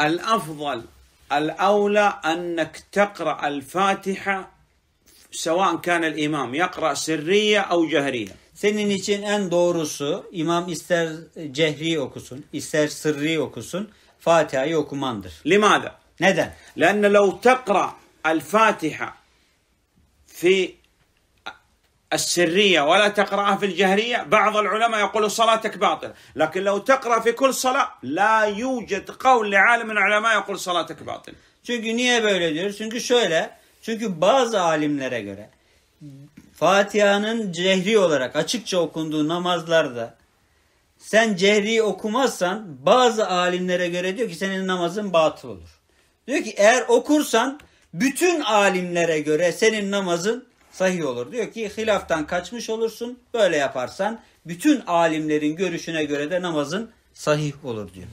الافضل الاولى انك تقرا الفاتحه سواء كان الامام يقرا سريه او جهريه Senin için en doğrusu imam ister cehri okusun, ister sırri okusun, Fatiha'yı okumandır. لماذا؟ Neden? لأن لو تقرأ الفاتحة في السرية ولا تقرأها في الجهرية بعض العلماء يقول صلاتك باطلة لكن لو تقرأ في كل صلاة لا يوجد قول لعالم من العلماء يقول صلاتك باطلة Çünkü niye böyle diyor? Çünkü şöyle. Çünkü bazı alimlere göre Fatiha'nın cehri olarak açıkça okunduğu namazlarda sen cehri okumazsan bazı alimlere göre diyor ki senin namazın batıl olur. Diyor ki eğer okursan bütün alimlere göre senin namazın sahih olur. Diyor ki hilaftan kaçmış olursun. Böyle yaparsan bütün alimlerin görüşüne göre de namazın sahih olur diyor.